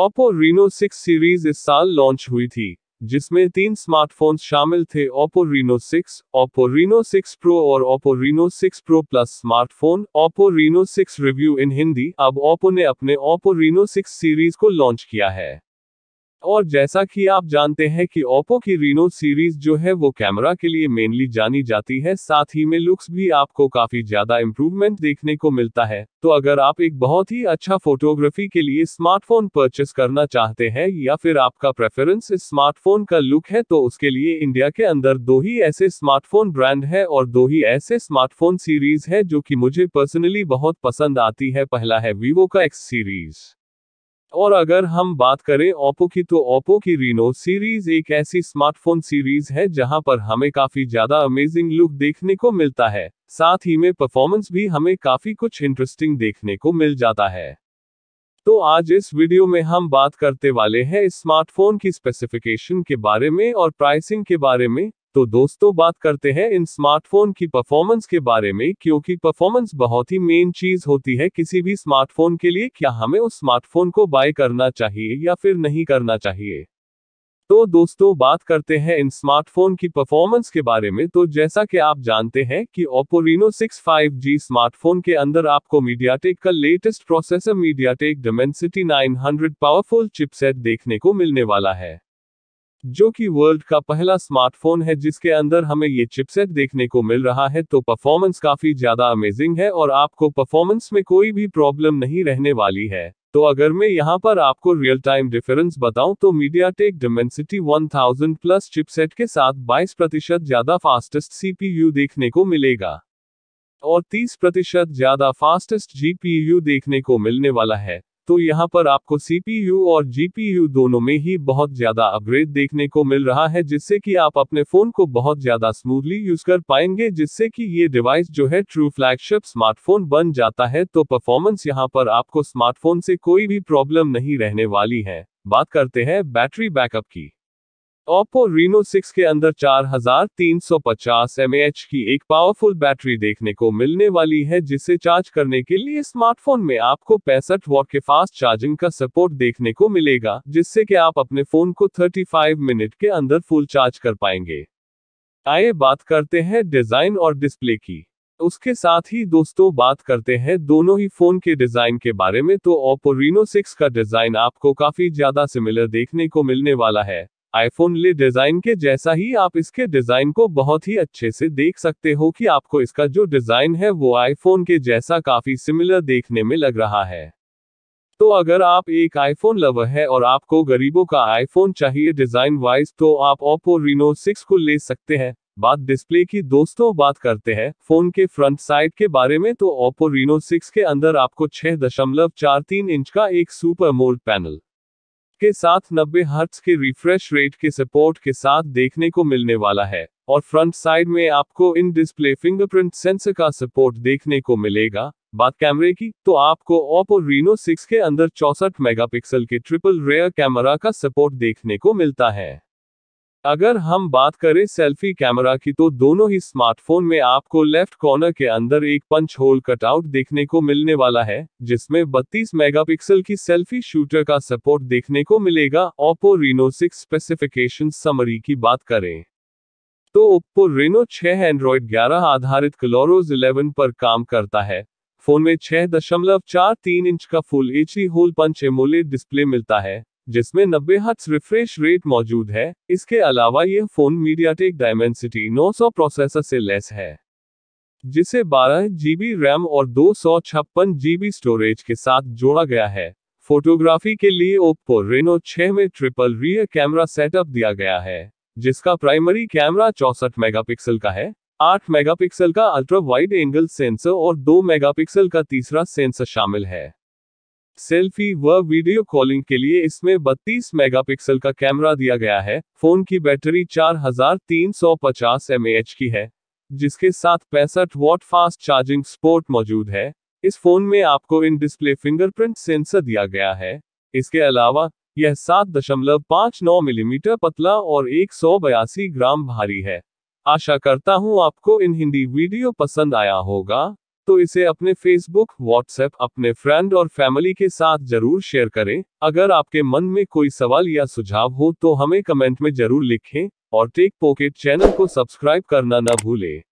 Oppo Reno 6 series इस साल launch हुई थी जिसमें तीन स्मार्टफोन शामिल थे Oppo Reno 6, Oppo Reno 6 pro और Oppo Reno 6 pro plus smartphone Oppo Reno 6 review in Hindi अब ओप्पो ने अपने ओप्पो रीनो 6 सीरीज को लॉन्च किया है और जैसा कि आप जानते हैं कि ओप्पो की रीनो सीरीज जो है वो कैमरा के लिए मेनली जानी जाती है साथ ही में लुक्स भी आपको काफी ज्यादा इम्प्रूवमेंट देखने को मिलता है तो अगर आप एक बहुत ही अच्छा फोटोग्राफी के लिए स्मार्टफोन परचेस करना चाहते हैं या फिर आपका प्रेफरेंस स्मार्टफोन का लुक है तो उसके लिए इंडिया के अंदर दो ही ऐसे स्मार्टफोन ब्रांड है और दो ही ऐसे स्मार्टफोन सीरीज है जो की मुझे पर्सनली बहुत पसंद आती है पहला है वीवो का एक्स सीरीज और अगर हम बात करें ओप्पो की तो ओप्पो की रीनो सीरीज एक ऐसी स्मार्टफोन सीरीज है जहां पर हमें काफी ज्यादा अमेजिंग लुक देखने को मिलता है साथ ही में परफॉर्मेंस भी हमें काफी कुछ इंटरेस्टिंग देखने को मिल जाता है तो आज इस वीडियो में हम बात करते वाले हैं इस स्मार्टफोन की स्पेसिफिकेशन के बारे में और प्राइसिंग के बारे में तो दोस्तों बात करते हैं इन स्मार्टफोन की परफॉर्मेंस के बारे में क्योंकि परफॉर्मेंस बहुत ही मेन चीज होती है किसी भी स्मार्टफोन के लिए क्या हमें उस स्मार्टफोन को बाय करना चाहिए या फिर नहीं करना चाहिए तो दोस्तों बात करते हैं इन स्मार्टफोन की परफॉर्मेंस के बारे में तो जैसा कि आप जानते हैं कि Oppo Reno six five smartphone के अंदर आपको मीडियाटेक का latest processor MediaTek Dimensity 900 powerful chipset देखने को मिलने वाला है जो कि वर्ल्ड का पहला स्मार्टफोन है जिसके अंदर हमें ये चिपसेट देखने को मिल रहा है तो परफॉर्मेंस काफी ज्यादा अमेजिंग है और आपको परफॉर्मेंस में कोई भी प्रॉब्लम नहीं रहने वाली है तो अगर मैं यहाँ पर आपको रियल टाइम डिफरेंस बताऊं तो MediaTek Dimensity 1000 plus chipset के साथ 22 प्रतिशत ज्यादा फास्टेस्ट सीपीयू देखने को मिलेगा और 30 प्रतिशत ज्यादा फास्टेस्ट जीपीयू देखने को मिलने वाला है तो यहाँ पर आपको सीपीयू और जीपीयू दोनों में ही बहुत ज्यादा अपग्रेड देखने को मिल रहा है जिससे कि आप अपने फोन को बहुत ज्यादा स्मूथली यूज कर पाएंगे जिससे कि ये डिवाइस जो है ट्रू फ्लैगशिप स्मार्टफोन बन जाता है तो परफॉर्मेंस यहाँ पर आपको स्मार्टफोन से कोई भी प्रॉब्लम नहीं रहने वाली है बात करते हैं बैटरी बैकअप की ओप्पो रीनो 6 के अंदर 4350 हजार की एक पावरफुल बैटरी देखने को मिलने वाली है जिसे चार्ज करने के लिए स्मार्टफोन में आपको पैंसठ वॉट के फास्ट चार्जिंग का सपोर्ट देखने को मिलेगा जिससे कि आप अपने फोन को 35 मिनट के अंदर फुल चार्ज कर पाएंगे आइए बात करते हैं डिजाइन और डिस्प्ले की उसके साथ ही दोस्तों बात करते हैं दोनों ही फोन के डिजाइन के बारे में तो ओप्पो रीनो 6 का डिजाइन आपको काफी ज्यादा सिमिलर देखने को मिलने वाला है आईफोन ले डिजाइन के जैसा ही आप इसके डिजाइन को बहुत ही अच्छे से देख सकते हो कि आपको इसका जो डिजाइन है वो आईफोन के जैसा काफी सिमिलर देखने में लग रहा है तो अगर आप एक आईफोन लवर है और आपको गरीबों का आईफोन चाहिए डिजाइन वाइज तो आप ओप्पो रिनो सिक्स को ले सकते हैं बात डिस्प्ले की दोस्तों बात करते हैं फोन के फ्रंट साइड के बारे में तो ओप्पो रिनो सिक्स के अंदर आपको 6.43 इंच का एक सुपर मोल्ड पैनल के साथ नब्बे हर्ट्स के रिफ्रेश रेट के सपोर्ट के साथ देखने को मिलने वाला है और फ्रंट साइड में आपको इन डिस्प्ले फिंगरप्रिंट सेंसर का सपोर्ट देखने को मिलेगा बात कैमरे की तो आपको ओप्पो रीनो 6 के अंदर चौसठ मेगापिक्सल के ट्रिपल रेयर कैमरा का सपोर्ट देखने को मिलता है अगर हम बात करें सेल्फी कैमरा की तो दोनों ही स्मार्टफोन में आपको लेफ्ट कॉर्नर के अंदर एक पंच होल कटआउट देखने को मिलने वाला है जिसमें 32 मेगापिक्सल की सेल्फी शूटर का सपोर्ट देखने को मिलेगा ओप्पो रिनो 6 स्पेसिफिकेशन समरी की बात करें तो ओप्पो रिनो 6 एंड्रॉयड 11 आधारित क्लोरोज 11 पर काम करता है फोन में छह इंच का full H hole punch AMOLED display मिलता है जिसमें नब्बे हट्स रिफ्रेश रेट मौजूद है इसके अलावा यह phone MediaTek Dimensity 900 processor से लेस है जिसे बारह जीबी रैम और दो सौ छप्पन जीबी स्टोरेज के साथ जोड़ा गया है फोटोग्राफी के लिए ओप्पो रेनो 6 में ट्रिपल रियर कैमरा सेटअप दिया गया है जिसका प्राइमरी कैमरा चौसठ मेगापिक्सल का है 8 मेगापिक्सल का अल्ट्रा वाइड एंगल सेंसर और 2 मेगापिक्सल का तीसरा सेंसर शामिल है सेल्फी व वीडियो कॉलिंग के लिए इसमें 32 मेगापिक्सल का कैमरा दिया गया है फोन की बैटरी 4350 हजार की है जिसके साथ पैंसठ वॉट फास्ट चार्जिंग स्पोर्ट मौजूद है इस फोन में आपको इन डिस्प्ले फिंगरप्रिंट सेंसर दिया गया है इसके अलावा यह 7.59 मिलीमीटर mm पतला और एक ग्राम भारी है आशा करता हूँ आपको इन हिंदी वीडियो पसंद आया होगा तो इसे अपने फेसबुक व्हाट्सएप अपने फ्रेंड और फैमिली के साथ जरूर शेयर करें अगर आपके मन में कोई सवाल या सुझाव हो तो हमें कमेंट में जरूर लिखें और टेक पॉकेट चैनल को सब्सक्राइब करना न भूलें